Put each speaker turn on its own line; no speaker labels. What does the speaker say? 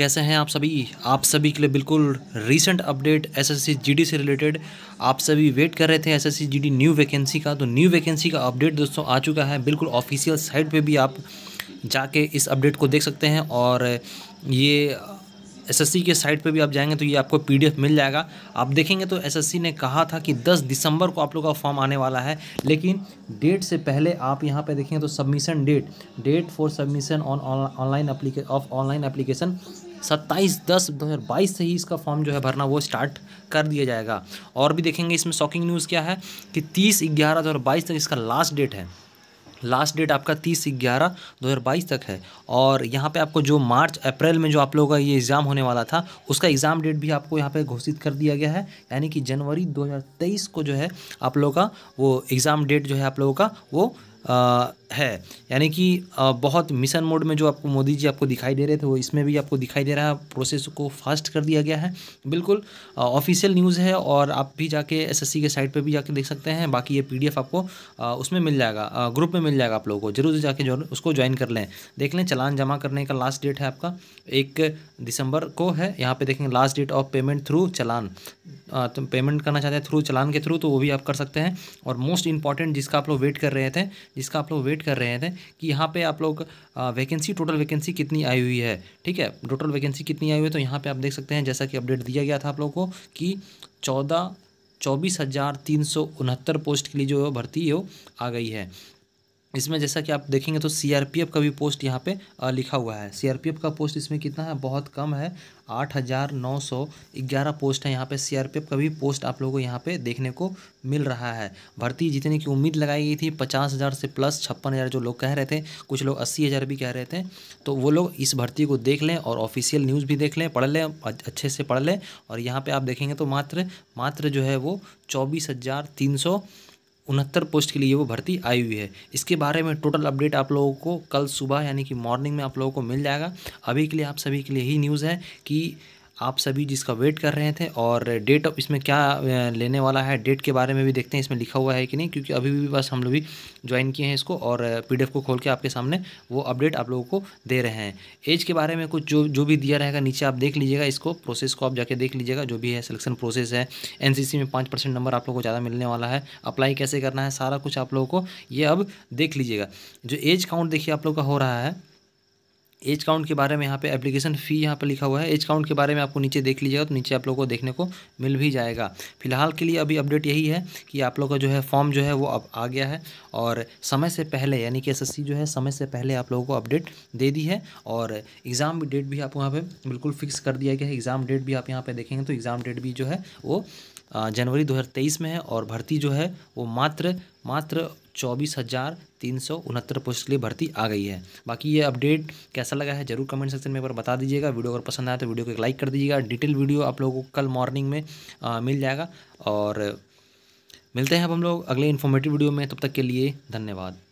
कैसे हैं आप सभी आप सभी के लिए बिल्कुल रीसेंट अपडेट एसएससी जीडी से रिलेटेड आप सभी वेट कर रहे थे एसएससी जीडी न्यू वैकेंसी का तो न्यू वैकेंसी का अपडेट दोस्तों आ चुका है बिल्कुल ऑफिशियल साइट पे भी आप जाके इस अपडेट को देख सकते हैं और ये एसएससी के साइट पे भी आप जाएंगे तो ये आपको पीडीएफ मिल जाएगा आप देखेंगे तो एसएससी ने कहा था कि 10 दिसंबर को आप लोग का फॉर्म आने वाला है लेकिन डेट से पहले आप यहाँ पे देखेंगे तो submission date date for submission on online अप्लीके ऑफ ऑनलाइन एप्लीकेशन सत्ताईस दस दो हज़ार बाईस से ही इसका फॉर्म जो है भरना वो स्टार्ट कर दिया जाएगा और भी देखेंगे इसमें शॉकिंग न्यूज़ क्या है कि तीस ग्यारह दो हज़ार बाईस तक इसका लास्ट डेट है लास्ट डेट आपका तीस ग्यारह दो हज़ार बाईस तक है और यहाँ पे आपको जो मार्च अप्रैल में जो आप लोगों का ये एग्ज़ाम होने वाला था उसका एग्ज़ाम डेट भी आपको यहाँ पे घोषित कर दिया गया है यानी कि जनवरी दो हज़ार तेईस को जो है आप लोगों का वो एग्ज़ाम डेट जो है आप लोगों का वो आ, है यानी कि बहुत मिशन मोड में जो आपको मोदी जी आपको दिखाई दे रहे थे वो इसमें भी आपको दिखाई दे रहा है प्रोसेस को फास्ट कर दिया गया है बिल्कुल ऑफिशियल न्यूज़ है और आप भी जाके एसएससी के साइट पे भी जाके देख सकते हैं बाकी ये पीडीएफ आपको आ, उसमें मिल जाएगा ग्रुप में मिल जाएगा आप लोगों को जरूर जाके जो उसको ज्वाइन कर लें देख लें चलान जमा करने का लास्ट डेट है आपका एक दिसंबर को है यहाँ पर देखेंगे last date of payment through challan तो पेमेंट करना चाहते हैं थ्रू चलान के थ्रू तो वो भी आप कर सकते हैं और मोस्ट इंपॉर्टेंट जिसका आप लोग वेट कर रहे थे जिसका आप लोग वेट कैलकुलेट कर रहे थे कि यहाँ पे आप लोग वैकेंसी टोटल वैकेंसी कितनी आई हुई है ठीक है टोटल वैकेंसी कितनी आई हुई है तो यहाँ पे आप देख सकते हैं जैसा कि अपडेट दिया गया था आप लोगों को कि चौदह चौबीस हज़ार तीन सौ उनहत्तर पोस्ट के लिए जो है भर्ती हो आ गई है इसमें जैसा कि आप देखेंगे तो सी का भी पोस्ट यहाँ पे लिखा हुआ है सी का पोस्ट इसमें कितना है बहुत कम है आठ हज़ार नौ सौ ग्यारह पोस्ट है यहाँ पे सी का भी पोस्ट आप लोगों को यहाँ पे देखने को मिल रहा है भर्ती जितने की उम्मीद लगाई गई थी पचास हज़ार से प्लस छप्पन हज़ार जो लोग कह रहे थे कुछ लोग अस्सी हज़ार भी कह रहे थे तो वो लोग इस भर्ती को देख लें और ऑफिशियल न्यूज़ भी देख लें पढ़ लें अच्छे से पढ़ लें और यहाँ पर आप देखेंगे तो मात्र मात्र जो है वो चौबीस हज़ार तीन सौ उनहत्तर पोस्ट के लिए वो भर्ती आई हुई है इसके बारे में टोटल अपडेट आप लोगों को कल सुबह यानी कि मॉर्निंग में आप लोगों को मिल जाएगा अभी के लिए आप सभी के लिए यही न्यूज़ है कि आप सभी जिसका वेट कर रहे थे और डेट ऑफ इसमें क्या लेने वाला है डेट के बारे में भी देखते हैं इसमें लिखा हुआ है कि नहीं क्योंकि अभी भी बस हम लोग भी ज्वाइन किए हैं इसको और पीडीएफ को खोल के आपके सामने वो अपडेट आप लोगों को दे रहे हैं एज के बारे में कुछ जो जो भी दिया रहेगा नीचे आप देख लीजिएगा इसको प्रोसेस को आप जाके देख लीजिएगा जो भी है सिलेक्शन प्रोसेस है एन में पाँच परसेंट नंबर आप लोग को ज़्यादा मिलने वाला है अप्लाई कैसे करना है सारा कुछ आप लोगों को ये अब देख लीजिएगा जो एज काउंट देखिए आप लोग का हो रहा है एज काउंट के बारे में यहाँ पे एप्लीकेशन फ़ी यहाँ पे लिखा हुआ है एज काउंट के बारे में आपको नीचे देख लीजिएगा तो नीचे आप लोगों को देखने को मिल भी जाएगा फिलहाल के लिए अभी अपडेट यही है कि आप लोग का जो है फॉर्म जो है वो अब आ गया है और समय से पहले यानी कि एस जो है समय से पहले आप लोगों को अपडेट दे दी है और एग्ज़ाम डेट भी आपको यहाँ पर बिल्कुल फिक्स कर दिया गया है एग्ज़ाम डेट भी आप यहाँ पर देखेंगे तो एग्ज़ाम डेट भी जो है वो जनवरी दो में है और भर्ती जो है वो मात्र मात्र चौबीस हज़ार तीन सौ उनहत्तर पोस्ट के लिए भर्ती आ गई है बाकी ये अपडेट कैसा लगा है जरूर कमेंट सेक्शन में एक बार बता दीजिएगा वीडियो अगर पसंद आया तो वीडियो को एक लाइक कर दीजिएगा डिटेल वीडियो आप लोगों को कल मॉर्निंग में आ, मिल जाएगा और मिलते हैं अब हम लोग अगले इन्फॉर्मेटिव वीडियो में तब तक के लिए धन्यवाद